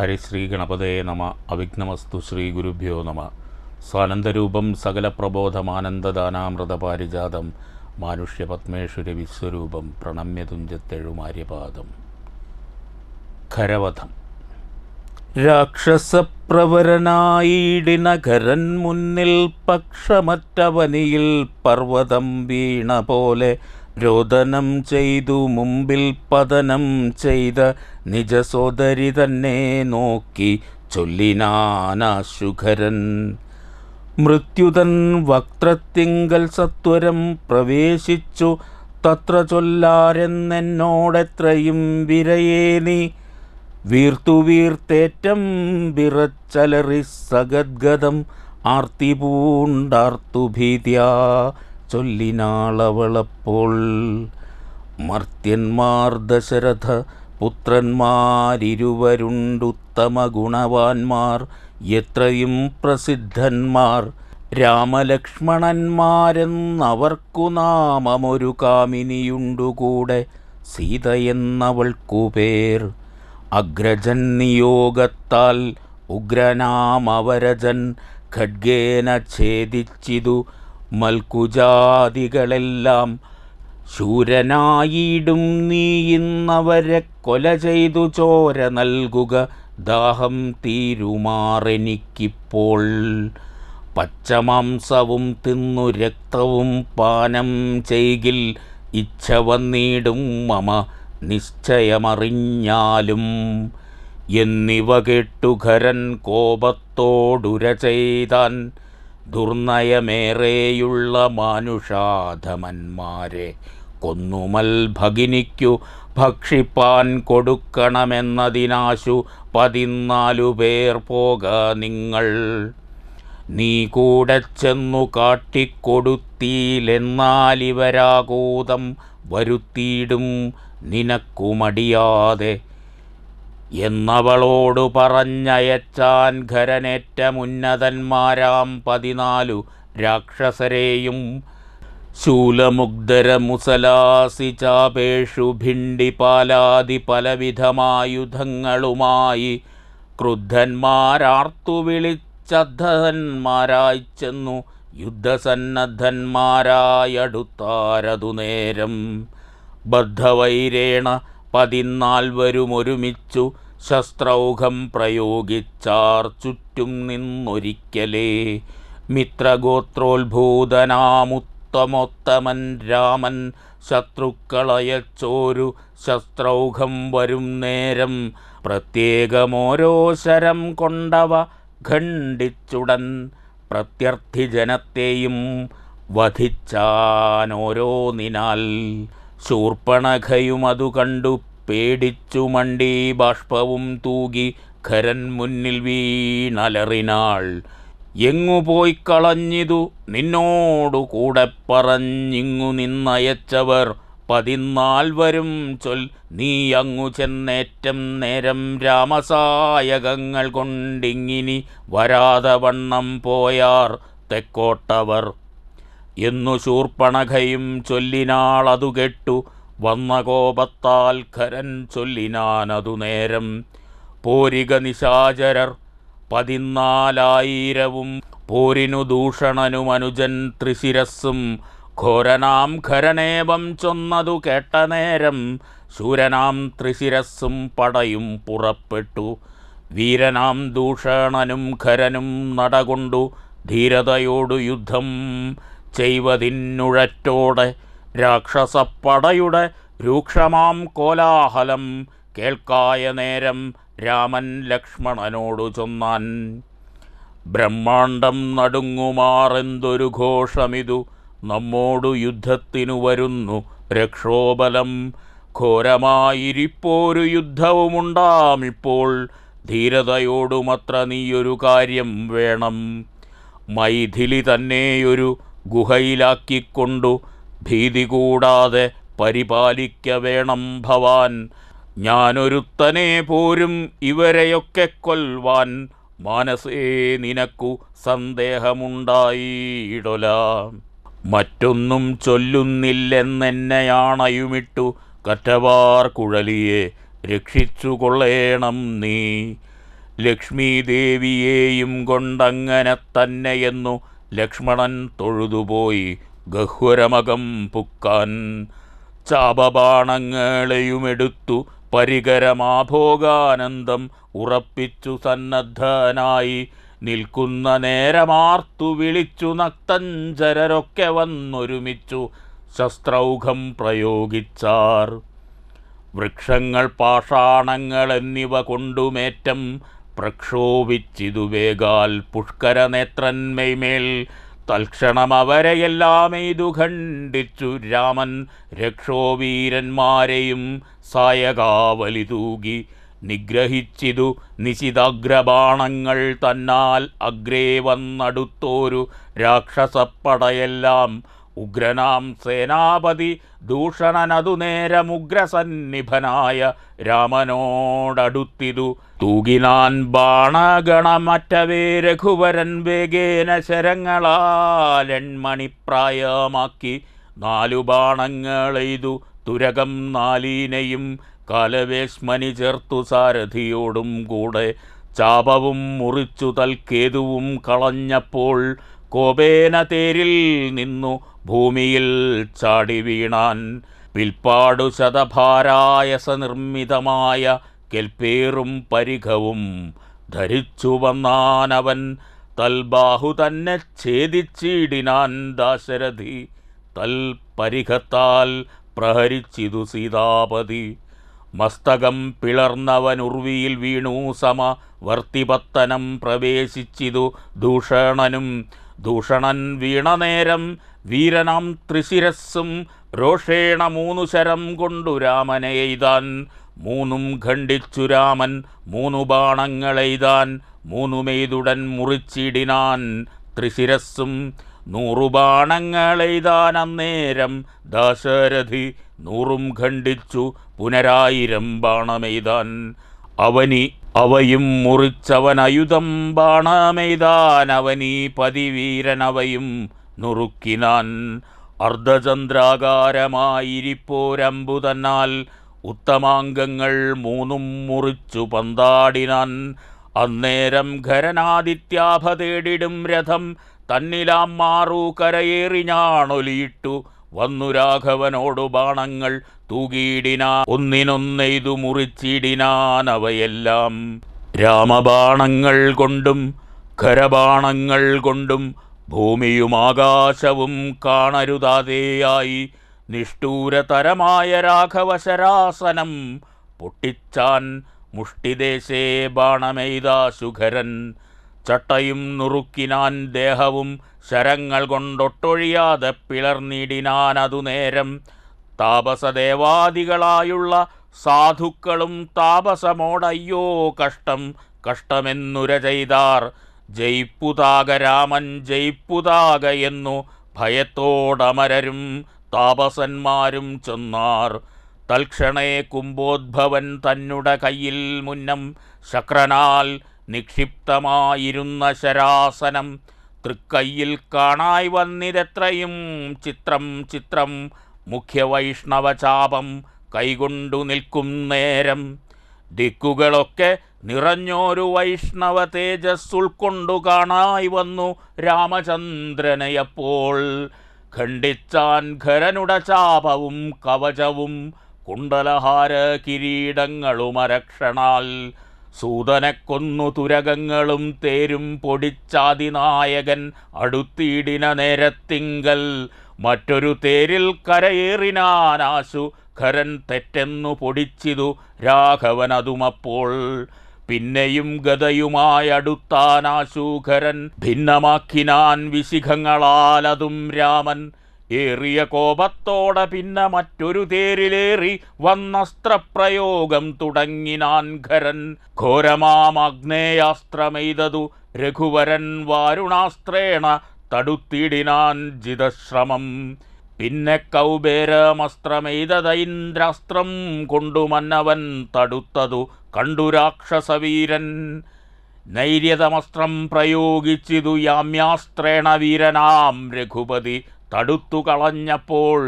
ഹരിശ്രീ ഗണപതേ നമ അവിഘ്നമസ്തു ശ്രീ ഗുരുഭ്യോ നമ സ്വാനന്ദരൂപം സകല സകലപ്രബോധമാനന്ദദാനാമൃതപാരിജാതം മാനുഷ്യപത്മേശ്വര വിശ്വരൂപം പ്രണമ്യതുഞ്ചത്തെഴുമാര്യപാദം ഖരവധം രാക്ഷസപ്രവരനായിടിനകരൻ മുന്നിൽ പക്ഷമറ്റവനിയിൽ പർവ്വതം വീണ പോലെ രോദനം ചെയ്തു മുമ്പിൽ പതനം ചെയ്ത നിജസോദരി തന്നെ നോക്കി ചൊല്ലിനാനാശുഖരൻ മൃത്യുതൻ വക്രത്തിങ്കൽ സത്വരം പ്രവേശിച്ചു തത്ര ചൊല്ലാരെന്നോടെത്രയും വിരയേനി നീ വീർത്തു വീർത്തേറ്റം വിറച്ചലറി സഗദ്ഗതം ആർത്തിപൂണ്ടാർത്തു ഭീതിയാ ചൊല്ലിനാളവളപ്പോൾ മർത്യന്മാർ ദശരഥ പുത്രന്മാരിരുവരുണ്ടുത്തമ ഗുണവാന്മാർ എത്രയും പ്രസിദ്ധന്മാർ രാമലക്ഷ്മണന്മാരെന്നവർക്കു നാമമൊരു കാമിനിയുണ്ടുകൂടെ സീതയെന്നവൾക്കു പേർ അഗ്രജൻ നിയോഗത്താൽ ഉഗ്രനാമവരജൻ ഖഡ്ഗേന ഛേദിച്ചിതു മൽക്കുജാതികളെല്ലാം ശൂരനായിടും നീ ഇന്നവരെ കൊല ചെയ്തു ചോര നൽകുക ദാഹം തീരുമാറെനിക്കിപ്പോൾ പച്ചമാംസവും തിന്നു രക്തവും പാനം ചെയ്കിൽ ഇച്ഛ വന്നിടും മമ നിശ്ചയമറിഞ്ഞാലും എന്നിവ കേട്ടു കോപത്തോടുര ചെയ്താൻ ദുർനയമേറെയുള്ള മാനുഷാധമന്മാരെ കൊന്നുമൽ ഭഗിനിക്കു ഭക്ഷിപ്പാൻ കൊടുക്കണമെന്നതിനാശു പതിനാലു പേർ പോക നിങ്ങൾ നീ കൂടെ ചെന്നു കാട്ടിക്കൊടുത്തിയിലെന്നാലിവരാകൂതം വരുത്തിയിടും നിനക്കുമടിയാതെ എന്നവളോടു പറഞ്ഞയച്ചാൻ മുന്നതന്മാരാം പതിനാലു രാക്ഷസരെയും ശൂലമുഗ്ധരമുസലാസിചാപേഷു ഭിണ്ടിപാലാതി പലവിധമായുധങ്ങളുമായി ക്രുദ്ധന്മാരാർത്തു വിളിച്ചദ്ധന്മാരായി ചെന്നു യുദ്ധസന്നദ്ധന്മാരായടുത്താരതു നേരം ബദ്ധവൈരേണ പതിനാൽവരുമൊരുമിച്ചു ശസ്ത്രൗഘം പ്രയോഗിച്ചാർ ചുറ്റും നിന്നൊരിക്കലേ മിത്രഗോത്രോത്ഭൂതനാമുത്തമോത്തമൻ രാമൻ ശത്രുക്കളയച്ചോരു ശസ്ത്രൗഘം വരും നേരം പ്രത്യേകമോരോ ശരം കൊണ്ടവ ഖണ്ഡിച്ചുടൻ പ്രത്യർത്ഥിജനത്തെയും വധിച്ചാനോരോ നിനാൽ ശൂർപ്പണഖയുമതു കണ്ടു പേടിച്ചു മണ്ടി ബാഷ്പവും തൂകി ഖരൻ മുന്നിൽ വീണലറിനാൾ എങ്ങു പോയി കളഞ്ഞിതു നിന്നോടു കൂടെ പറഞ്ഞിങ്ങു നിന്നയച്ചവർ പതിനാൽവരും ചൊൽ നീ അങ്ങു ചെന്നേറ്റം നേരം രാമസായകങ്ങൾ കൊണ്ടിങ്ങിനി വരാതവണ്ണം പോയാർ തെക്കോട്ടവർ എന്നു ശൂർപ്പണഖയും ചൊല്ലിനാൾ അതു കെട്ടു വന്ന കോപത്താൽ ഖരൻ ചൊല്ലിനാനതു നേരം പോരിക നിശാചരർ പതിനാലായിരവും പോരിനു ദൂഷണനും അനുജൻ ത്രിശിരസ്സും ഘോരനാം ഖരനേവം ചൊന്നതു കേട്ട നേരം ശൂരനാം ത്രിശിരസ്സും പടയും പുറപ്പെട്ടു വീരനാം ദൂഷണനും ഖരനും നടകൊണ്ടു ധീരതയോടു യുദ്ധം ചെയ്വതിന്നുഴറ്റോടെ രാക്ഷസപ്പടയുടെ രൂക്ഷമാം കോലാഹലം കേൾക്കായ നേരം രാമൻ ലക്ഷ്മണനോടു ചൊന്നാൻ ബ്രഹ്മാണ്ടം നടുങ്ങുമാറെന്തൊരു ഘോഷമിതു നമ്മോടു യുദ്ധത്തിനു വരുന്നു രക്ഷോബലം ഘോരമായിരിപ്പോരു യുദ്ധവുമുണ്ടാമിപ്പോൾ ധീരതയോടുമത്ര നീയൊരു കാര്യം വേണം മൈഥിലി തന്നെയൊരു ഗുഹയിലാക്കിക്കൊണ്ടു ഭീതി കൂടാതെ പരിപാലിക്ക വേണം ഭവാൻ ഞാനൊരുത്തനെ പോരും ഇവരെയൊക്കെ കൊൽവാൻ മാനസേ നിനക്കു സന്ദേഹമുണ്ടായിടൊല മറ്റൊന്നും ചൊല്ലുന്നില്ലെന്നെന്നെയാണയുമിട്ടു കറ്റവാർ കുഴലിയെ രക്ഷിച്ചുകൊള്ളേണം നീ ലക്ഷ്മീദേവിയെയും കൊണ്ടങ്ങനെ തന്നെയെന്നു ലക്ഷ്മണൻ തൊഴുതുപോയി ഗഹ്വരമകം പുക്കാൻ ചാപബാണങ്ങളെയുമെടുത്തു പരികരമാഭോഗാനന്ദം ഉറപ്പിച്ചു സന്നദ്ധനായി നിൽക്കുന്ന നേരമാർത്തു വിളിച്ചു നക്തഞ്ചരൊക്കെ വന്നൊരുമിച്ചു ശസ്ത്രൗഘം പ്രയോഗിച്ചാർ വൃക്ഷങ്ങൾ പാഷാണങ്ങൾ എന്നിവ കൊണ്ടുമേറ്റം പ്രക്ഷോഭിച്ചിതു വേഗാൽ പുഷ്കരനേത്രന്മൈമേൽ തൽക്ഷണം അവരെയെല്ലാം എയ്തു ഖണ്ഡിച്ചു രാമൻ രക്ഷോവീരന്മാരെയും സായകാവലി തൂകി നിഗ്രഹിച്ചിതു നിശിതഗ്രബാണങ്ങൾ തന്നാൽ അഗ്രേ വന്നടുത്തോരു രാക്ഷസപ്പടയെല്ലാം ഉഗ്രനാം സേനാപതി ദൂഷണനതു നേരമുഗ്രസന്നിഭനായ രാമനോടടുത്തിതു തൂകിനാൻ ബാണഗണമറ്റവേ രഘുവരൻ വേഗേന ശരങ്ങളാലെൺമണിപ്രായമാക്കി നാലു ബാണങ്ങളെയ്തു തുരകം നാലീനയും കാലവേഷ്മനി ചേർത്തു സാരഥിയോടും കൂടെ ചാപവും മുറിച്ചു തൽക്കേതുവും കളഞ്ഞപ്പോൾ കോപേന തേരിൽ നിന്നു ഭൂമിയിൽ ചാടി വീണാൻ പിൽപ്പാടു ശതഭാരായസ നിർമ്മിതമായ കെൽപ്പേറും പരിഘവും ധരിച്ചു വന്നാനവൻ തൽബാഹു തന്നെ ഛേദിച്ചിടിനാൻ ദാശരഥി തൽ പരിഘത്താൽ പ്രഹരിച്ചിതു സീതാപതി മസ്തകം പിളർന്നവൻ ഉർവിയിൽ വീണു സമ വർത്തിപത്തനം പ്രവേശിച്ചിതു ദൂഷണനും ദൂഷണൻ വീണനേരം വീരനാം ത്രിശിരസ്സും രോഷേണ മൂന്നു ശരം കൊണ്ടു രാമനെ മൂന്നും ഖണ്ഡിച്ചു രാമൻ മൂന്നു ബാണങ്ങളെയ്താൻ മൂന്നുമെയ്തുടൻ മുറിച്ചിടിനാൻ ത്രിശിരസ്സും നൂറു ബാണങ്ങളെയ്താൻ അന്നേരം ദാശരഥി നൂറും ഖണ്ഡിച്ചു പുനരായിരം ബാണമെയ്താൻ അവനി അവയും മുറിച്ചവൻ അയുധം ബാണമെയ്താൻ അവനീ പതിവീരനവയും നുറുക്കിനാൻ അർദ്ധചന്ദ്രാകാരമായിരിപ്പോരമ്പു തന്നാൽ ഉത്തമാംഗങ്ങൾ മൂന്നും മുറിച്ചു പന്താടിനാൻ അന്നേരം ഖരനാദിത്യാഭ തേടിടും രഥം തന്നിലാം മാറൂ കരയേറി ഞാണൊലിയിട്ടു വന്നു രാഘവനോടു ബാണങ്ങൾ തൂകിയിടിനാ ഒന്നിനൊന്നെയ്തു മുറിച്ചിടിനാൻ അവയെല്ലാം രാമബാണങ്ങൾ കൊണ്ടും ഖരബാണങ്ങൾ കൊണ്ടും ഭൂമിയും ആകാശവും കാണരുതാതെയായി നിഷ്ഠൂരതരമായ രാഘവശരാസനം പൊട്ടിച്ചാൻ മുഷ്ടിദേശേ ബാണമെയ്താശുഖരൻ ചട്ടയും നുറുക്കിനാൻ ദേഹവും ശരങ്ങൾ കൊണ്ടൊട്ടൊഴിയാതെ പിളർന്നിടിനാൻ അതു നേരം താപസദേവാദികളായുള്ള സാധുക്കളും താപസമോടയ്യോ കഷ്ടം കഷ്ടമെന്നുര ചെയ്താർ ജയിപ്പുതാകരാമൻ ജയിപ്പുതാക എന്നു ഭയത്തോടമരരും താപസന്മാരും ചെന്നാർ തൽക്ഷണേ കുംഭോദ്ഭവൻ തന്നുടെ കയ്യിൽ മുന്നം ശക്രനാൽ നിക്ഷിപ്തമായിരുന്ന ശരാസനം തൃക്കയ്യിൽ കാണായി വന്നിതെത്രയും ചിത്രം ചിത്രം മുഖ്യവൈഷ്ണവചാപം കൈകൊണ്ടു നിൽക്കും നേരം ദിക്കുകളൊക്കെ നിറഞ്ഞോരു വൈഷ്ണവ തേജസ് ഉൾക്കൊണ്ടു കാണായി വന്നു രാമചന്ദ്രനെയപ്പോൾ ഖണ്ഡിച്ചാൻ ഖരനുട ചാപവും കവചവും കുണ്ടലഹാര കിരീടങ്ങളും അരക്ഷണാൽ സൂതനക്കൊന്നു തുരകങ്ങളും തേരും പൊടിച്ചാതിനായകൻ അടുത്തിടിന നേരത്തിങ്കൽ മറ്റൊരു തേരിൽ കരയേറിനാനാശു ഖരൻ തെറ്റെന്നു പൊടിച്ചിതു രാഘവനതുമപ്പോൾ പിന്നെയും ഗതയുമായടുത്താനാശൂഖരൻ ഭിന്നമാക്കിനാൻ വിശിഖങ്ങളാലതും രാമൻ ഏറിയ കോപത്തോടെ പിന്നെ മറ്റൊരു തേരിലേറി വന്നസ്ത്രപ്രയോഗം തുടങ്ങിനാൻ ഖരൻ ഘോരമാമഗ്നേയാസ്ത്രമെയ്തതു രഘുവരൻ വാരുണാസ്ത്രേണ തടുത്തിടിനാഞ്ചിതശ്രമം പിന്നെ കൗബേരമസ്ത്രമെയ്തൈന്ദ്രാസ്ത്രം കൊണ്ടുമന്നവൻ തടുത്തതു കണ്ടു രാക്ഷസവീരൻ നൈര്യതമസ്ത്രം പ്രയോഗിച്ചിതു യാമ്യാസ്ത്രേണ വീരനാം രഘുപതി തടുത്തു കളഞ്ഞപ്പോൾ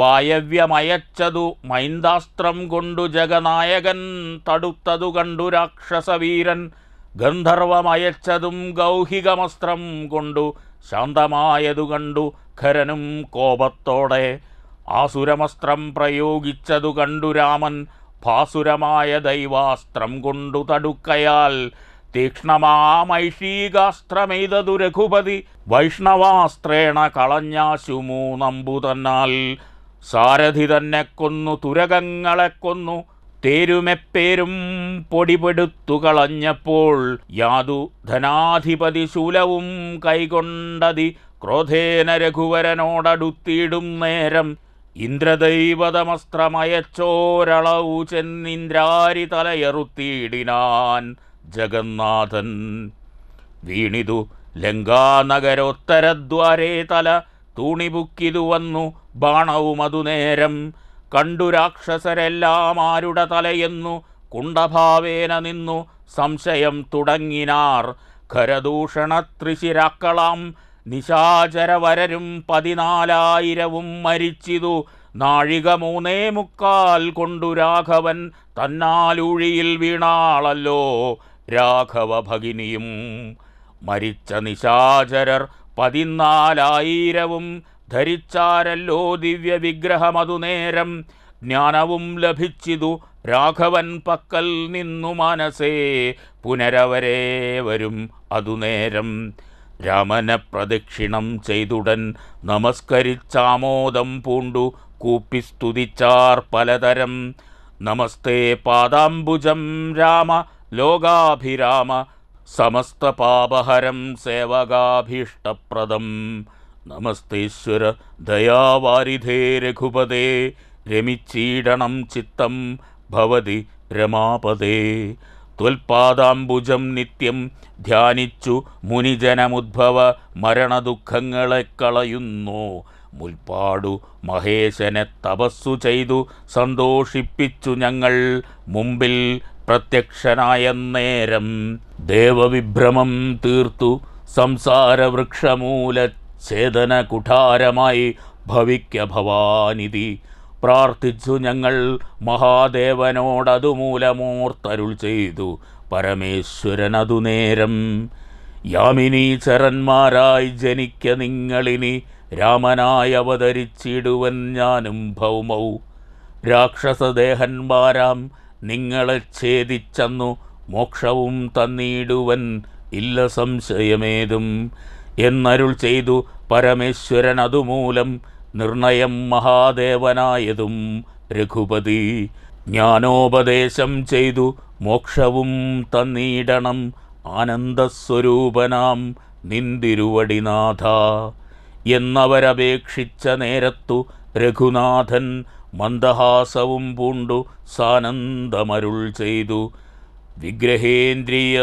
വായവ്യമയച്ചതു മൈന്ദാസ്ത്രം കൊണ്ടു ജഗനായകൻ തടുത്തതു കണ്ടു രാക്ഷസവീരൻ ഗന്ധർവമയച്ചതും ഗൗഹികമസ്ത്രം കൊണ്ടു ശാന്തമായതു കണ്ടു ഖരനും കോപത്തോടെ ആസുരമസ്ത്രം പ്രയോഗിച്ചതു കണ്ടു രാമൻ ഭാസുരമായ ദൈവാസ്ത്രം കൊണ്ടു തടുക്കയാൽ തീക്ഷ്ണമാമൈഷീകാസ്ത്രമെയ്തതു രഘുപതി വൈഷ്ണവാസ്ത്രേണ കളഞ്ഞാശു മൂന്നമ്പു തന്നാൽ സാരഥി തന്നെ കൊന്നു തുരകങ്ങളെ കൊന്നു തേരുമെപ്പേരും പൊടിപെടുത്തു കളഞ്ഞപ്പോൾ യാതു ധനാധിപതി ശൂലവും കൈകൊണ്ടതി ക്രോധേന രഘുവരനോടടുത്തിയിടും നേരം ഇന്ദ്രദൈവതമസ്ത്രമയച്ചോരളവു ചെന്നിന്ദ്രാരി തലയറുത്തിയിടിനാൻ ജഗന്നാഥൻ വീണിതു ലങ്കാനഗരോത്തരദ്വാരേ തല തൂണിപുക്കിതു വന്നു ബാണവുമതു നേരം കണ്ടു രാക്ഷസരെല്ലാം ആരുടെ തലയെന്നു കുണ്ടഭാവേന നിന്നു സംശയം തുടങ്ങിനാർ ഖരദൂഷണ ത്രിശിരാക്കളാം നിശാചരവരരും പതിനാലായിരവും മരിച്ചിതു നാഴിക മൂന്നേ മുക്കാൽ കൊണ്ടു രാഘവൻ തന്നാലൂഴിയിൽ വീണാളല്ലോ രാഘവ ഭഗിനിയും മരിച്ച നിശാചരർ പതിനാലായിരവും ധരിച്ചാരല്ലോ ദിവ്യവിഗ്രഹമതു നേരം ജ്ഞാനവും ലഭിച്ചിതു രാഘവൻ പക്കൽ നിന്നു മനസ്സേ പുനരവരെ വരും അതുനേരം രാമനെ പ്രദക്ഷിണം ചെയ്തുടൻ നമസ്കരിച്ചാമോദം പൂണ്ടു കൂപ്പി സ്തുതിച്ചാർ പലതരം നമസ്തേ പാദാംബുജം രാമ ലോകാഭിരാമ സമസ്ത പാപഹരം സേവകാഭീഷ്ടപ്രദം നമസ്തേശ്വര ദയാവാരിധേ രഘുപതേ രമിച്ചീടണം ചിത്തം ഭവതി രമാപതേ ത്വൽപാദാംബുജം നിത്യം ധ്യാനിച്ചു മുനിജനമുദ്ഭവ മരണദുഃഖങ്ങളെ കളയുന്നു മുൽപ്പാടു മഹേശനെ തപസ്സു ചെയ്തു സന്തോഷിപ്പിച്ചു ഞങ്ങൾ മുമ്പിൽ പ്രത്യക്ഷനായ നേരം ദേവവിഭ്രമം തീർത്തു സംസാരവൃക്ഷമൂല സേതനകുഠാരമായി ഭവിക്ക ഭവാനിധി പ്രാർത്ഥിച്ചു ഞങ്ങൾ മഹാദേവനോടതു മൂലമോർത്തരുൾ ചെയ്തു പരമേശ്വരനതു നേരം ചരന്മാരായി ജനിക്ക നിങ്ങളിനി രാമനായി അവതരിച്ചിടുവൻ ഞാനും ഭൗമൗ രാക്ഷസദേഹന്മാരാം നിങ്ങളെ ഛേദിച്ചെന്നു മോക്ഷവും തന്നിടുവൻ ഇല്ല സംശയമേതും എന്നരുൾ ചെയ്തു പരമേശ്വരൻ അതുമൂലം നിർണയം മഹാദേവനായതും രഘുപതി ജ്ഞാനോപദേശം ചെയ്തു മോക്ഷവും തന്നീടണം ആനന്ദസ്വരൂപനാം നിന്തിരുവടിനാഥ എന്നവരപേക്ഷിച്ച നേരത്തു രഘുനാഥൻ മന്ദഹാസവും പൂണ്ടു സാനന്ദമരുൾ ചെയ്തു വിഗ്രഹേന്ദ്രിയ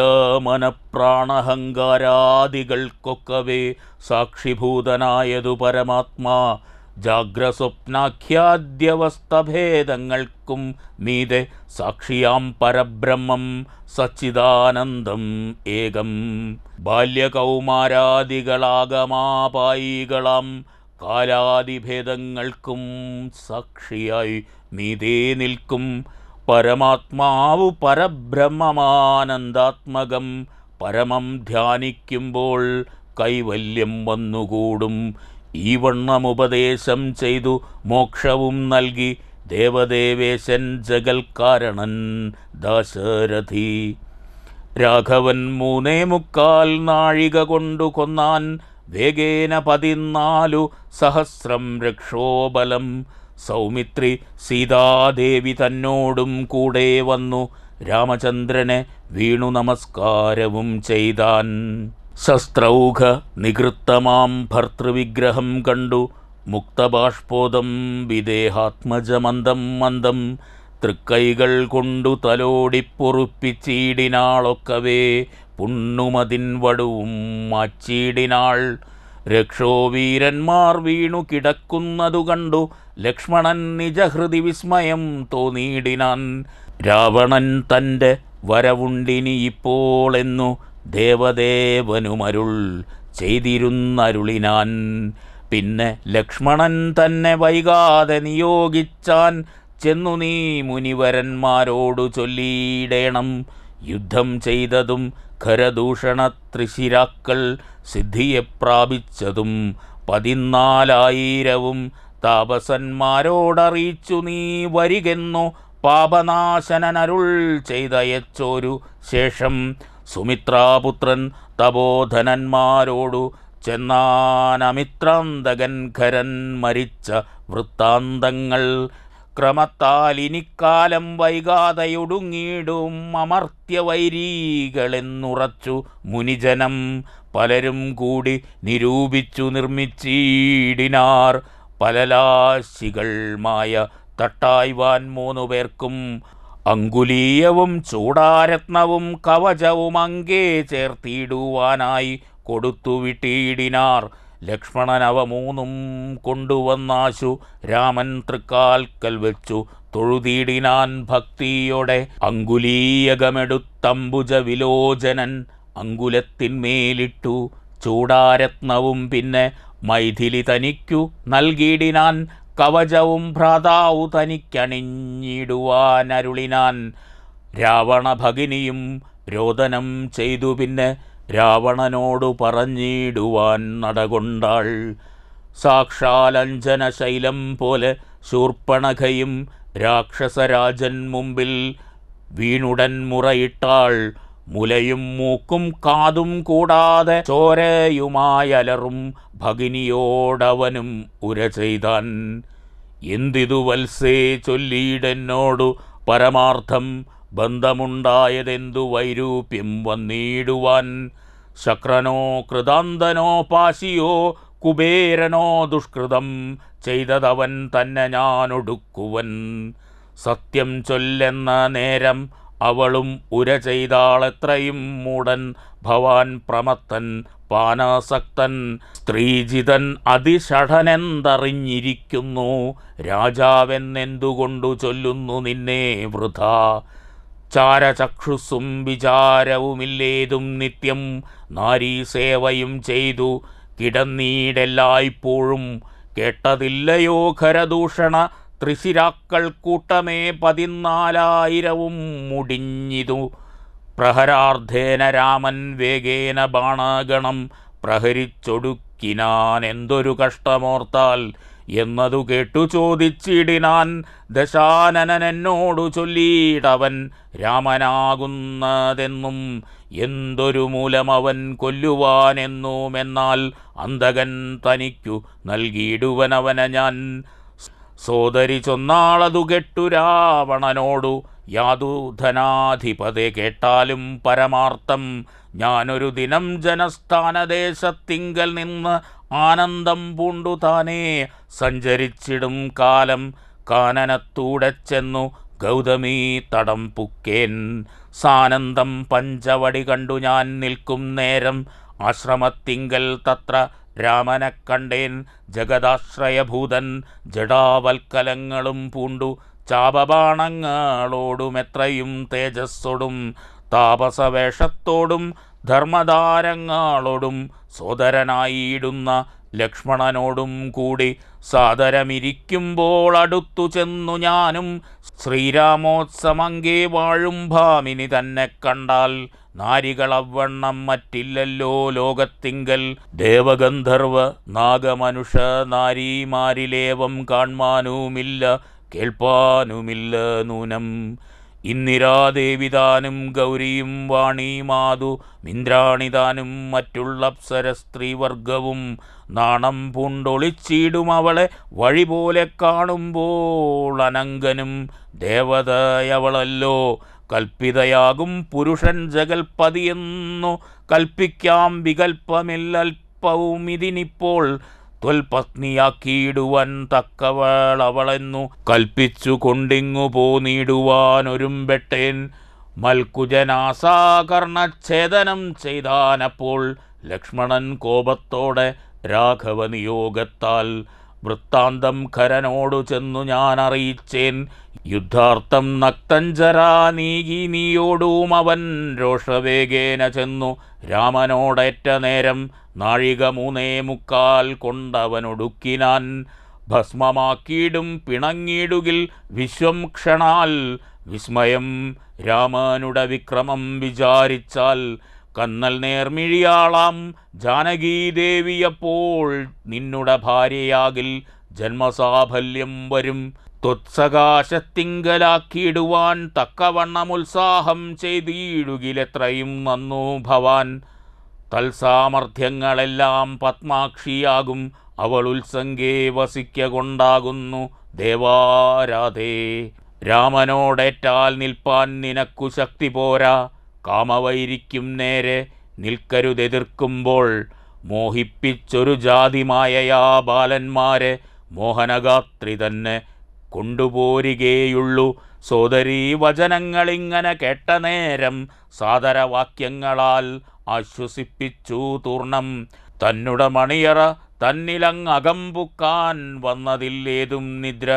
മനപ്രാണഹങ്കാരാദികൾക്കൊക്കവേ സാക്ഷിഭൂതനായതു പരമാത്മാ ജാഗ്രസ്വപ്നാഖ്യാദ്യവസ്ഥഭേദങ്ങൾക്കും മീതെ സാക്ഷിയാം പരബ്രഹ്മം സച്ചിദാനന്ദം ഏകം ബാല്യകൗമാരാദികളാഗമാപായികളാം കാലാദിഭേദങ്ങൾക്കും സാക്ഷിയായി മീതേ നിൽക്കും പരമാത്മാവ് പരബ്രഹ്മമാനന്ദാത്മകം പരമം ധ്യാനിക്കുമ്പോൾ കൈവല്യം വന്നുകൂടും ഈ വണ്ണമുപദേശം ചെയ്തു മോക്ഷവും നൽകി ദേവദേവേശൻ ജഗൽക്കാരണൻ ദാശരഥി രാഘവൻ മൂന്നേ മുക്കാൽ നാഴിക കൊണ്ടു കൊന്നാൻ വേഗേന പതിനാലു സഹസ്രം രക്ഷോബലം സൗമിത്രി സീതാദേവി തന്നോടും കൂടെ വന്നു രാമചന്ദ്രനെ വീണു നമസ്കാരവും ചെയ്താൻ ശസ്ത്രൗഘ നികൃത്തമാം ഭർത്തൃവിഗ്രഹം കണ്ടു മുക്തബാഷ്പോതം വിദേഹാത്മജമന്ദം മന്ദം തൃക്കൈകൾ കൊണ്ടു തലോടിപ്പൊറുപ്പിച്ചീടിനാളൊക്കവേ പുണ്ണുമതിൻ വടുവും മാച്ചീടിനാൾ രക്ഷോ വീരന്മാർ വീണു കിടക്കുന്നതു കണ്ടു ലക്ഷ്മണൻ നിജഹൃതി വിസ്മയം തോന്നിയിടിനാൻ രാവണൻ തൻ്റെ വരവുണ്ടിനി എന്നു ദേവദേവനുമരുൾ ചെയ്തിരുന്നരുളിനാൻ പിന്നെ ലക്ഷ്മണൻ തന്നെ വൈകാതെ നിയോഗിച്ചാൻ ചെന്നു നീ മുനിവരന്മാരോടു ചൊല്ലിയിടേണം യുദ്ധം ചെയ്തതും ഖരദൂഷണത്രിശിരാക്കൾ സിദ്ധിയെ പ്രാപിച്ചതും പതിനാലായിരവും താപസന്മാരോടറിയിച്ചു നീ വരികെന്നു പാപനാശനരുൾ ചെയ്തയച്ചോരു ശേഷം സുമിത്രാപുത്രൻ തപോധനന്മാരോടു ചെന്നാനമിത്രാന്തകൻ ഖരൻ മരിച്ച വൃത്താന്തങ്ങൾ ക്രമത്താൽ ഇനിക്കാലം വൈകാതെയൊടുങ്ങിയിടും അമർത്യവൈരീകളെന്നുറച്ചു മുനിജനം പലരും കൂടി നിരൂപിച്ചു നിർമ്മിച്ചീടിനാർ പലലാശികൾ മായ തട്ടായ്വാൻ മൂന്നു പേർക്കും അങ്കുലീയവും ചൂടാരത്നവും കവചവും അങ്കേ ചേർത്തിയിടുവാനായി കൊടുത്തു വിട്ടീടിനാർ ലക്ഷ്മണനവ മൂന്നും കൊണ്ടുവന്നാശു രാമൻ തൃക്കാൽക്കൽ വെച്ചു തൊഴുതീടിനാൻ ഭക്തിയോടെ അങ്കുലീയകമെടുത്തമ്പുജ വിലോചനൻ അങ്കുലത്തിന്മേലിട്ടു ചൂടാരത്നവും പിന്നെ മൈഥിലി തനിക്കു നൽകിയിടിനാൻ കവചവും ഭ്രാതാവു തനിക്കണിഞ്ഞിടുവാനരുളിനാൻ രാവണഭഗിനിയും രോദനം ചെയ്തു പിന്നെ രാവണനോടു പറഞ്ഞിടുവാൻ നടകൊണ്ടാൾ സാക്ഷാലഞ്ജന ശൈലം പോലെ ശൂർപ്പണഖയും രാക്ഷസരാജൻ മുമ്പിൽ വീണുടൻ മുറയിട്ടാൾ മുലയും മൂക്കും കാതും കൂടാതെ ചോരയുമായലറും ഭഗിനിയോടവനും ഉര ചെയ്താൻ എന്തിതു വത്സേ ചൊല്ലിയിടെന്നോടു പരമാർത്ഥം ബന്ധമുണ്ടായതെന്തു വൈരൂപ്യം വന്നിടുവാൻ ശക്രനോ കൃതാന്തനോ പാശിയോ കുബേരനോ ദുഷ്കൃതം ചെയ്തതവൻ തന്നെ ഞാനൊടുക്കുവൻ സത്യം ചൊല്ലെന്ന നേരം അവളും ഉര ചെയ്താളെത്രയും മൂടൻ ഭവാൻ പ്രമത്തൻ പാനാസക്തൻ സ്ത്രീജിതൻ അതിഷഠനെന്തറിഞ്ഞിരിക്കുന്നു രാജാവെന്നെന്തുകൊണ്ടു ചൊല്ലുന്നു നിന്നേ വൃഥ ചാരചക്ഷുസും വിചാരവുമില്ലേതും നിത്യം നാരീസേവയും ചെയ്തു കിടന്നീടെല്ലായ്പ്പോഴും കേട്ടതില്ലയോ ഖരദൂഷണ ത്രിശിരാക്കൾ കൂട്ടമേ പതിനാലായിരവും മുടിഞ്ഞിതു പ്രഹരാർദ്ധേന രാമൻ വേഗേന ബാണാഗണം പ്രഹരിച്ചൊടുക്കിനാൻ എന്തൊരു കഷ്ടമോർത്താൽ എന്നതു കേട്ടു ചോദിച്ചിടിനാൻ ദശാനനൻ എന്നോടു ചൊല്ലിയിടവൻ രാമനാകുന്നതെന്നും എന്തൊരു മൂലമവൻ കൊല്ലുവാനെന്നുമെന്നാൽ അന്തകൻ തനിക്കു നൽകിയിടുവനവന ഞാൻ സോദരി ചൊന്നാളതു കെട്ടു രാവണനോടു യാതുധനാധിപതെ കേട്ടാലും പരമാർത്ഥം ഞാനൊരു ദിനം ജനസ്ഥാനദേശത്തിങ്കൽ നിന്ന് ആനന്ദം പൂണ്ടു താനേ സഞ്ചരിച്ചിടും കാലം കാനനത്തൂടെ ചെന്നു ഗൗതമീ തടം പുക്കേൻ സാനന്ദം പഞ്ചവടി കണ്ടു ഞാൻ നിൽക്കും നേരം ആശ്രമത്തിങ്കൽ തത്ര രാമനെ കണ്ടേൻ ജഗദാശ്രയഭൂതൻ ജഡാവൽക്കലങ്ങളും പൂണ്ടു ചാപബാണങ്ങളോടും തേജസ്സോടും താപസവേഷത്തോടും ധർമ്മതാരങ്ങളോടും സോദരനായിടുന്ന ലക്ഷ്മണനോടും കൂടി സാദരമിരിക്കുമ്പോൾ അടുത്തു ചെന്നു ഞാനും ശ്രീരാമോത്സമങ്കേ വാഴും ഭാമിനി തന്നെ കണ്ടാൽ നാരികളവണ്ണം മറ്റില്ലല്ലോ ലോകത്തിങ്കൽ ദേവഗന്ധർവ നാഗമനുഷ നാരീമാരിലേവം കാൺമാനുമില്ല കേൾപ്പാനുമില്ല നൂനം ഇന്ദിരാദേവിതാനും ഗൗരിയും വാണിമാതു മിന്ദ്രാണിതാനും മറ്റുള്ള അപ്സര സ്ത്രീവർഗവും നാണം പൂണ്ടൊളിച്ചിടും അവളെ വഴി പോലെ കാണുമ്പോൾ അനങ്കനും ദേവതയവളല്ലോ കൽപ്പിതയാകും പുരുഷൻ ജഗൽപതിയെന്നു കൽപ്പിക്കാം വികൽപ്പമില്ലൽപ്പവും ഇതിനിപ്പോൾ ത്വൽപത്നിയാക്കിയിടുവൻ തക്കവൾ അവളെന്നു കൽപ്പിച്ചു കൊണ്ടിങ്ങു പോന്നിടുവാൻ ഒരുമ്പെട്ടേൻ മൽക്കുജനാസാകർണഛേദനം ചെയ്താനപ്പോൾ ലക്ഷ്മണൻ കോപത്തോടെ രാഘവനിയോഗത്താൽ വൃത്താന്തം ഖരനോടു ചെന്നു ഞാൻ അറിയിച്ചേൻ യുദ്ധാർത്ഥം നക്തഞ്ചരാ നീകി അവൻ രോഷവേഗേന ചെന്നു രാമനോടേറ്റ നേരം നാഴിക മൂന്നേ മുക്കാൽ കൊണ്ടവനൊടുക്കിനാൻ ഭസ്മമാക്കിയിടും പിണങ്ങിയിടുകിൽ വിശ്വം ക്ഷണാൽ വിസ്മയം രാമനുടെ വിക്രമം വിചാരിച്ചാൽ കന്നൽ നേർമിഴിയാളാം ജാനകീദേവിയപ്പോൾ നിന്നുടെ ഭാര്യയാകിൽ ജന്മസാഫല്യം വരും ത്വത്സകാശത്തിങ്കലാക്കിയിടുവാൻ തക്കവണ്ണമുത്സാഹം ചെയ്തിടുകിലെത്രയും നന്നു ഭവാൻ തത്സാമർഥ്യങ്ങളെല്ലാം പത്മാക്ഷിയാകും അവൾ ഉത്സംഗേ വസിക്ക കൊണ്ടാകുന്നു ദേവാരാധേ രാമനോടേറ്റാൽ നിൽപ്പാൻ നിനക്കു ശക്തി പോരാ കാമവൈരിക്കും നേരെ നിൽക്കരുതെതിർക്കുമ്പോൾ മോഹിപ്പിച്ചൊരു ജാതിമായയാ ബാലന്മാരെ മോഹനഗാത്രി തന്നെ കൊണ്ടുപോരികേയുള്ളൂ സോദരീ വചനങ്ങളിങ്ങനെ കേട്ട നേരം സാദരവാക്യങ്ങളാൽ ആശ്വസിപ്പിച്ചു തൂർണം തന്നുട മണിയറ തന്നിലങ്ങകമ്പുക്കാൻ വന്നതില്ലേതും നിദ്ര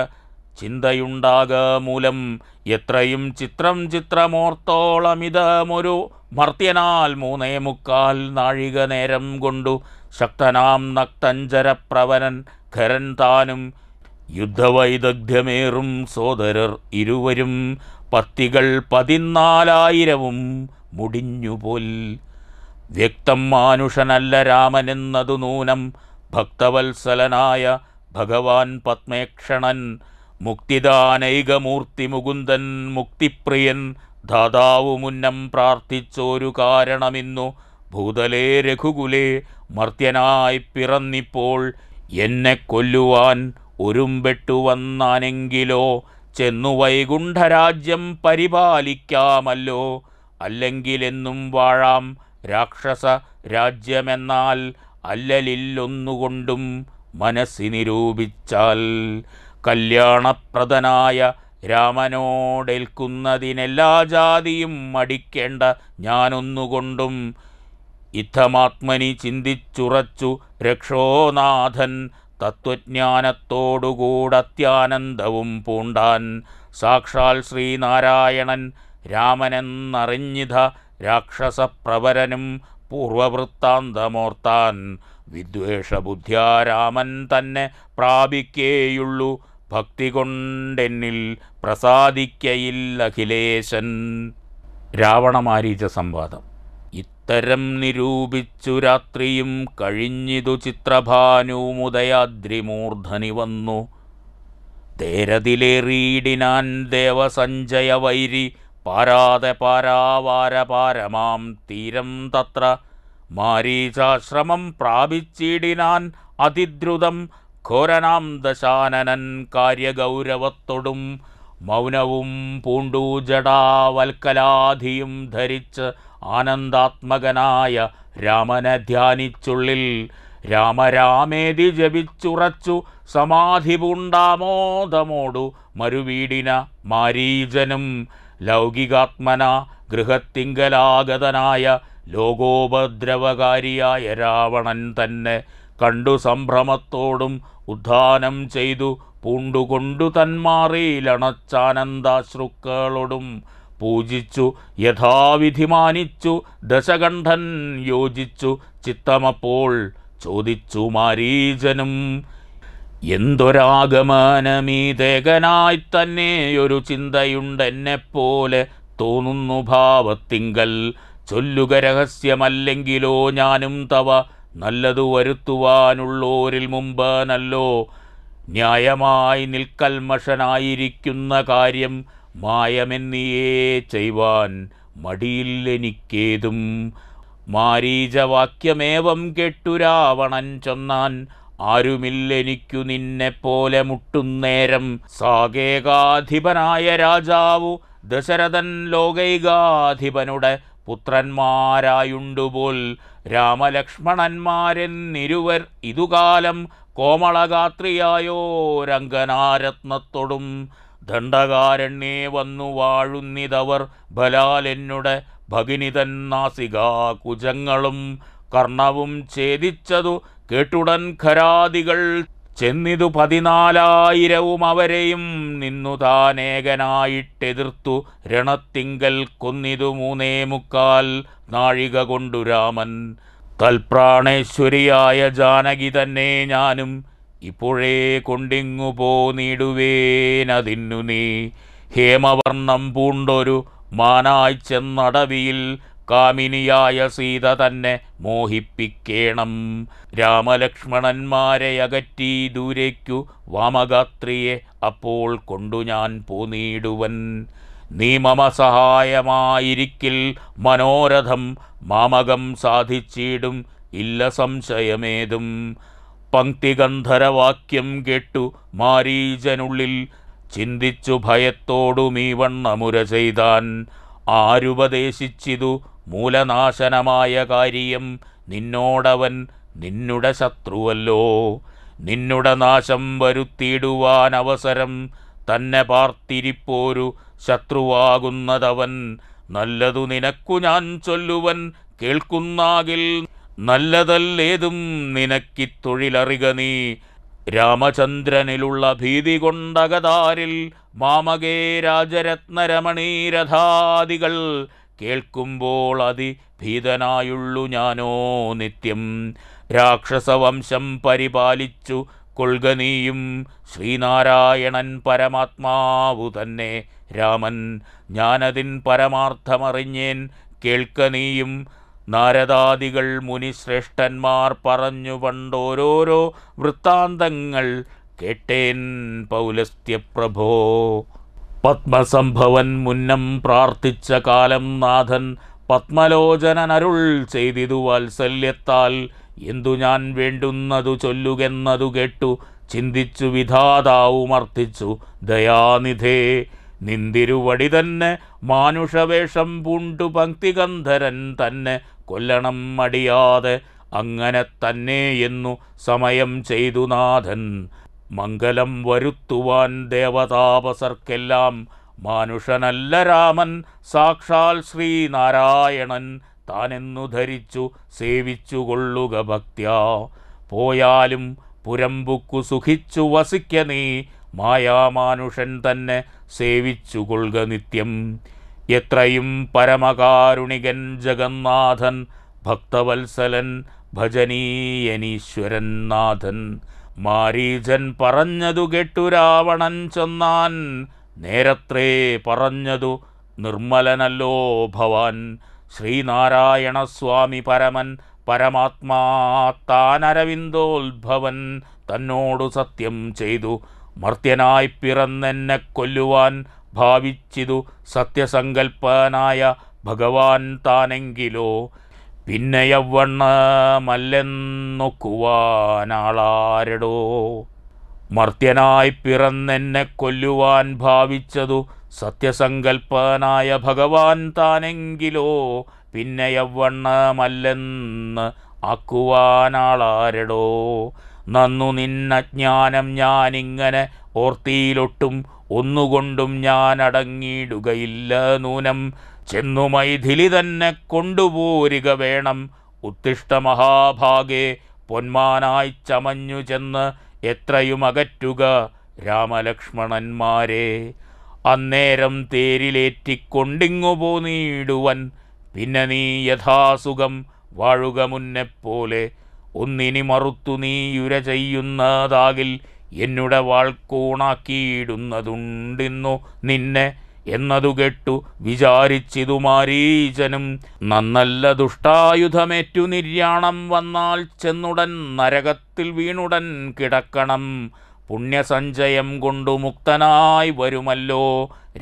ചിന്തയുണ്ടാകമൂലം എത്രയും ചിത്രം ചിത്രമോർത്തോളമിതമൊരു മർത്യനാൽ മൂന്നേ മുക്കാൽ നാഴിക നേരം കൊണ്ടു ശക്തനാം നക്തഞ്ചരപ്രവനൻ ഖരൻ താനും യുദ്ധവൈദഗ്ധ്യമേറും സോദരർ ഇരുവരും പത്തികൾ പതിനാലായിരവും മുടിഞ്ഞുപോൽ വ്യക്തം മാനുഷനല്ല രാമനെന്നതു നൂനം ഭക്തവത്സലനായ ഭഗവാൻ പത്മേക്ഷണൻ മുക്തിദാനൈകമൂർത്തി മുകുന്ദൻ മുക്തിപ്രിയൻ ദാതാവു മുന്നം പ്രാർത്ഥിച്ചോരു കാരണമിന്നു ഭൂതലേ രഘുകുലേ മർത്യനായി പിറന്നിപ്പോൾ എന്നെ കൊല്ലുവാൻ ഒരുമ്പെട്ടു വന്നാനെങ്കിലോ ചെന്നു വൈകുണ്ഠരാജ്യം പരിപാലിക്കാമല്ലോ അല്ലെങ്കിലെന്നും വാഴാം രാക്ഷസ രാജ്യമെന്നാൽ അല്ലലില്ലൊന്നുകൊണ്ടും മനസ്സിനിരൂപിച്ചാൽ കല്യാണപ്രദനായ രാമനോടേൽക്കുന്നതിനെല്ലാ ജാതിയും മടിക്കേണ്ട ഞാനൊന്നുകൊണ്ടും ഇദ്ധമാത്മനി ചിന്തിച്ചുറച്ചു രക്ഷോനാഥൻ തത്വജ്ഞാനത്തോടുകൂടത്യാനന്ദവും പൂണ്ടാൻ സാക്ഷാൽ ശ്രീനാരായണൻ രാമനെന്നറിഞ്ഞിത രാക്ഷസപ്രവരനും പൂർവവൃത്താന്തമോർത്താൻ വിദ്വേഷബുദ്ധ്യാ രാമൻ തന്നെ പ്രാപിക്കേയുള്ളൂ ഭക്തി കൊണ്ടെന്നിൽ പ്രസാദിക്കയില്ലഖിലേശൻ രാവണമാരീച സംവാദം ഇത്തരം നിരൂപിച്ചു രാത്രിയും കഴിഞ്ഞിതു ചിത്രഭാനുമുദയാദ്രിമൂർധനി വന്നു തേരതിലേറിയിടിനാൻ ദേവസഞ്ജയ വൈരി പാരാതെ പാരാവാര പാരമാം തീരം തത്ര മാരീചാശ്രമം പ്രാപിച്ചിടിനാൻ അതിദ്രുതം ഘോരനാം ദശാനനൻ കാര്യഗൗരവത്തൊടും മൗനവും പൂണ്ടൂ ജടാവൽക്കലാധിയും ധരിച്ച് ആനന്ദാത്മകനായ രാമനെ ധ്യാനിച്ചുള്ളിൽ രാമരാമേതി ജപിച്ചുറച്ചു സമാധി പൂണ്ടാമോദമോടു മരുവീടിന മാരീജനും ലൗകികാത്മന ഗൃഹത്തിങ്കലാഗതനായ ലോകോപദ്രവകാരിയായ രാവണൻ തന്നെ കണ്ടു സംഭ്രമത്തോടും ഉദ്ധാനം ചെയ്തു പൂണ്ടുകൊണ്ടു തന്മാറിയിലണച്ചാനന്ദാശ്രുക്കളോടും പൂജിച്ചു യഥാവിധി മാനിച്ചു ദശകണ്ഠൻ യോജിച്ചു ചിത്തമപ്പോൾ ചോദിച്ചു മാരീജനും എന്തൊരാഗമനമീതേകനായി ഒരു ചിന്തയുണ്ടെന്നെപ്പോലെ തോന്നുന്നു ഭാവത്തിങ്കൽ ചൊല്ലുക രഹസ്യമല്ലെങ്കിലോ ഞാനും തവ നല്ലതു വരുത്തുവാനുള്ളോരിൽ മുമ്പ് നല്ലോ ന്യായമായി നിൽക്കൽമഷനായിരിക്കുന്ന കാര്യം മായമെന്നിയേ ചെയ്യുവാൻ മടിയില്ലെനിക്കേതും മാരീചവാക്യമേവം കേട്ടു രാവണൻ ചൊന്നാൻ ആരുമില്ലെനിക്കു നിന്നെപ്പോലെ മുട്ടുന്നേരം സാഗേകാധിപനായ രാജാവു ദശരഥൻ ലോകൈകാധിപനുടെ പുത്രന്മാരായുണ്ടുപോൽ രാമലക്ഷ്മണന്മാരെന്നിരുവർ ഇതുകാലം കോമളഗാത്രിയായോ രംഗനാരത്നത്തോടും ദണ്ഡകാരണ്യേ വന്നു വാഴുന്നിതവർ ബലാലെന്നുടെ ഭഗിനിതൻ നാസികാ കുജങ്ങളും കർണവും ഛേദിച്ചതു കേട്ടുടൻ ഖരാദികൾ ചെന്നിതു പതിനാലായിരവും അവരെയും നിന്നു താനേകനായിട്ടെതിർത്തു രണത്തിങ്കൽ കൊന്നിതു മൂന്നേ മുക്കാൽ നാഴിക കൊണ്ടു രാമൻ തൽപ്രാണേശ്വരിയായ ജാനകി തന്നെ ഞാനും ഇപ്പോഴേ കൊണ്ടിങ്ങു പോന്നിടുവേനതിന്നു നീ ഹേമവർണ്ണം പൂണ്ടൊരു മാനായി ചെന്നടവിയിൽ കാമിനിയായ സീത തന്നെ മോഹിപ്പിക്കേണം രാമലക്ഷ്മണന്മാരെ അകറ്റി ദൂരേക്കു വാമഗാത്രിയെ അപ്പോൾ കൊണ്ടു ഞാൻ പോന്നിടുവൻ നീ മമ സഹായമായിരിക്കിൽ മനോരഥം മാമകം സാധിച്ചിടും ഇല്ല സംശയമേതും പങ്ക്തിഗന്ധരവാക്യം കേട്ടു മാരീജനുള്ളിൽ ചിന്തിച്ചു ഭയത്തോടു മീവണ്ണമുര ചെയ്താൻ ആരുപദേശിച്ചിതു മൂലനാശനമായ കാര്യം നിന്നോടവൻ നിന്നുടെ ശത്രുവല്ലോ നിന്നുടെ നാശം വരുത്തിയിടുവാൻ അവസരം തന്നെ പാർത്തിരിപ്പോരു ശത്രുവാകുന്നതവൻ നല്ലതു നിനക്കു ഞാൻ ചൊല്ലുവൻ കേൾക്കുന്നാകിൽ നല്ലതല്ലേതും നിനക്കിത്തൊഴിലറിക നീ രാമചന്ദ്രനിലുള്ള ഭീതി കൊണ്ടകതാരിൽ മാമകേ രാജരത്നരമണീരഥാദികൾ കേൾക്കുമ്പോൾ അതി ഭീതനായുള്ളു ഞാനോ നിത്യം രാക്ഷസവംശം പരിപാലിച്ചു കൊൽക ശ്രീനാരായണൻ പരമാത്മാവു തന്നെ രാമൻ ഞാനതിൻ പരമാർത്ഥമറിഞ്ഞേൻ കേൾക്കനീയും നാരദാദികൾ മുനിശ്രേഷ്ഠന്മാർ പറഞ്ഞു പണ്ടോരോരോ വൃത്താന്തങ്ങൾ കേട്ടേൻ പൗലസ്ത്യപ്രഭോ പത്മസംഭവൻ മുന്നം പ്രാർത്ഥിച്ച കാലം നാഥൻ പത്മലോചനനരുൾ ചെയ്തിതു വാത്സല്യത്താൽ എന്തു ഞാൻ വേണ്ടുന്നതു ചൊല്ലുകെന്നതു കേട്ടു ചിന്തിച്ചു വിധാതാവുമർത്ഥിച്ചു ദയാനിധേ നിന്തിരുവടി തന്നെ മാനുഷവേഷം പൂണ്ടു പങ്ക്തികന്ധരൻ തന്നെ കൊല്ലണം മടിയാതെ അങ്ങനെ തന്നെയെന്നു സമയം ചെയ്തു നാഥൻ മംഗലം വരുത്തുവാൻ ദേവതാപസർക്കെല്ലാം മാനുഷനല്ല രാമൻ സാക്ഷാൽ ശ്രീനാരായണൻ താനെന്നു ധരിച്ചു സേവിച്ചുകൊള്ളുക ഭക്ത്യ പോയാലും പുരമ്പുക്കു സുഖിച്ചു വസിക്ക നീ മായാമാനുഷൻ തന്നെ സേവിച്ചുകൊള്ളുക നിത്യം എത്രയും പരമകാരുണികൻ ജഗന്നാഥൻ ഭക്തവത്സലൻ ഭജനീയനീശ്വരൻ നാഥൻ മാരീചൻ പറഞ്ഞതു കെട്ടു രാവണൻ ചെന്നാൻ നേരത്രേ പറഞ്ഞതു നിർമ്മലനല്ലോ ഭവാൻ ശ്രീനാരായണസ്വാമി പരമൻ പരമാത്മാ താനരവിന്ദോത്ഭവൻ തന്നോടു സത്യം ചെയ്തു മർത്യനായി പിറന്നെന്നെ കൊല്ലുവാൻ ഭാവിച്ചിതു സത്യസങ്കൽപ്പനായ ഭഗവാൻ താനെങ്കിലോ പിന്നെ യവണ്ണമല്ലെന്നൊക്കുവാനാളാരടോ മർത്യനായി പിറന്നെന്നെ കൊല്ലുവാൻ ഭാവിച്ചതു സത്യസങ്കൽപ്പനായ ഭഗവാൻ താനെങ്കിലോ പിന്നെ യവണ്ണമല്ലെന്ന് ആക്കുവാനാളാരടോ നന്നു നിന്നജ്ഞാനം ഞാനിങ്ങനെ ഓർത്തിയിലൊട്ടും ഒന്നുകൊണ്ടും ഞാൻ അടങ്ങിയിടുകയില്ല നൂനം ചെന്നു മൈഥിലി തന്നെ കൊണ്ടുപോരുക വേണം ഉത്തിഷ്ട മഹാഭാഗെ പൊന്മാനായി ചമഞ്ഞു ചെന്ന് എത്രയും അകറ്റുക രാമലക്ഷ്മണന്മാരെ അന്നേരം തേരിലേറ്റിക്കൊണ്ടിങ്ങു പോന്നീടുവൻ പിന്നെ നീ യഥാസുഖം വാഴുക മുന്നെപ്പോലെ ഒന്നിനി മറുത്തു നീയുര ചെയ്യുന്നതാകിൽ എന്നുടെ വാൾക്കൂണാക്കിയിടുന്നതുണ്ടെന്നു നിന്നെ എന്നതു കേട്ടു വിചാരിച്ചിതു മാരീചനും നന്നല്ല ദുഷ്ടായുധമേറ്റു നിര്യാണം വന്നാൽ ചെന്നുടൻ നരകത്തിൽ വീണുടൻ കിടക്കണം പുണ്യസഞ്ചയം കൊണ്ടു മുക്തനായി വരുമല്ലോ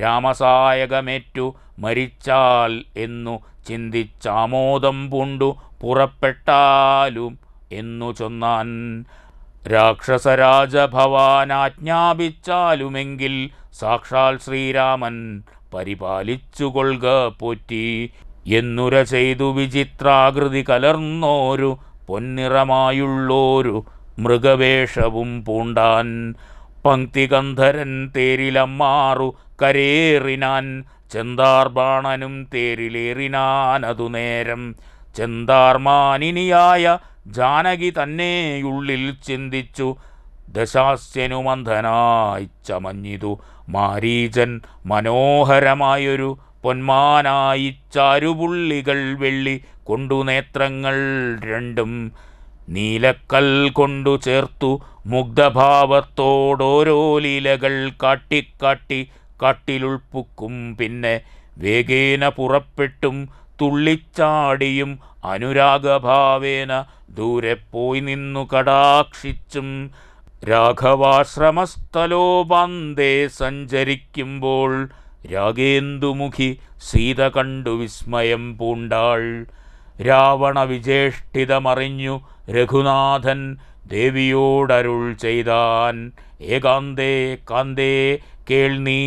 രാമസായകമേറ്റു മരിച്ചാൽ എന്നു ചിന്തിച്ചാമോദം പൂണ്ടു പുറപ്പെട്ടാലും എന്നു ചൊന്നാൻ രാക്ഷസരാജഭവാനാജ്ഞാപിച്ചാലുമെങ്കിൽ സാക്ഷാൽ ശ്രീരാമൻ പരിപാലിച്ചുകൊള്ളുക പോറ്റി എന്നുര ചെയ്തു വിചിത്രാകൃതി കലർന്നോരു പൊന്നിറമായുള്ളോരു മൃഗവേഷവും പൂണ്ടാൻ പങ്ക്തികന്ധരൻ തേരിലമ്മാറു കരേറിനാൻ ചെന്താർബാണനും തേരിലേറിനാനതു നേരം ചെന്താർമാനിനിയായ ജാനകി തന്നെയുള്ളിൽ ചിന്തിച്ചു ദശാസ്യനുമന്ധനായി ചമഞ്ഞിതു മാരീചൻ മനോഹരമായൊരു പൊന്മാനായി ചാരുപുള്ളികൾ വെള്ളി കൊണ്ടു നേത്രങ്ങൾ രണ്ടും നീലക്കൽ കൊണ്ടു ചേർത്തു മുഗ്ധഭാവത്തോടോരോ ലീലകൾ കാട്ടിക്കാട്ടി കാട്ടിലുൾപ്പുക്കും പിന്നെ വേഗേന പുറപ്പെട്ടും തുള്ളിച്ചാടിയും അനുരാഗഭാവേന ദൂരെ പോയി നിന്നു കടാക്ഷിച്ചും രാഘവാശ്രമസ്ഥലോ രാഘവാശ്രമസ്ഥലോപാന്തേ സഞ്ചരിക്കുമ്പോൾ രാഗേന്ദുമുഖി സീത കണ്ടു വിസ്മയം പൂണ്ടാൾ രാവണ വിജേഷ്ഠിതമറിഞ്ഞു രഘുനാഥൻ ദേവിയോടരുൾ ചെയ്താൻ ഏകാന്തേ കാന്തേ കേൾ കേൾനീ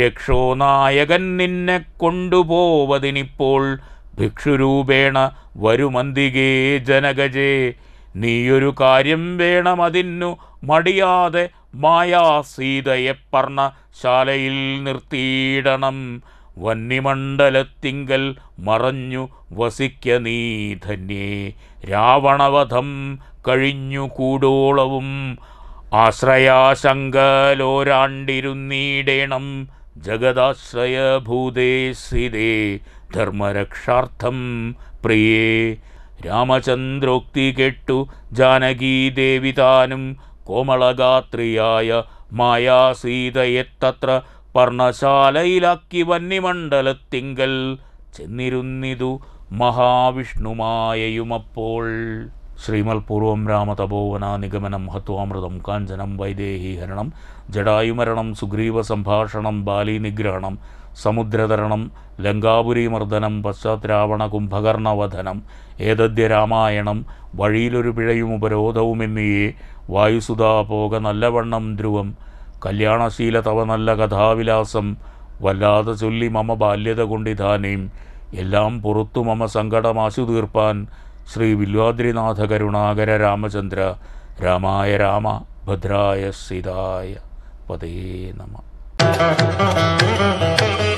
രക്ഷോനായകൻ നിന്നെ കൊണ്ടുപോവതിനിപ്പോൾ ഭിക്ഷുരൂപേണ വരുമന്തികേ ജനകജേ നീയൊരു കാര്യം വേണമതിന്നു മടിയാതെ മായാ സീതയെ പറഞ്ഞ ശാലയിൽ നിർത്തിയിടണം വന്നിമണ്ഡലത്തിങ്കൽ മറഞ്ഞു വസിക്ക നീ ധന്യേ രാവണവധം കഴിഞ്ഞു കൂടോളവും ആശ്രയാശങ്കലോരാണ്ടിരുന്നീടേണം ജഗദാശ്രയ ഭൂതേ ധർമ്മരക്ഷാർത്ഥം പ്രിയേ രാമചന്ദ്രോക്തി കേട്ടു ജാനകീദേവി താനും കോമളഗാത്രിയായ മായാസീതയെത്തത്ര പർണശാലയിലാക്കി വന്നിമണ്ഡലത്തിങ്കൽ ചെന്നിരുന്നിതു മഹാവിഷ്ണുമായയുമപ്പോൾ ശ്രീമൽ പൂർവം നിഗമനം ഹത്വാമൃതം കാഞ്ചനം വൈദേഹി ഹരണം ജടായുമരണം സുഗ്രീവ സംഭാഷണം സമുദ്രതരണം ലങ്കാപുരിമർദ്ദനം പശ്ചാത്രാവണ കുംഭകർണവധനം ഏതദ്യ രാമായണം വഴിയിലൊരു പിഴയും ഉപരോധവും എന്നിയേ വായുസുധാ പോക നല്ലവണ്ണം ധ്രുവം കല്യാണശീല തവ നല്ല കഥാവിലാസം വല്ലാതെ ചൊല്ലി മമ ബാല്യത കൊണ്ടിധാനേം എല്ലാം പുറത്തു മമ സങ്കടമാശു തീർപ്പാൻ ശ്രീ വില്വാദ്രിനാഥ കരുണാകര രാമചന്ദ്ര രാമായ രാമ ഭദ്രായ സിതായ പതേ നമ oh, you.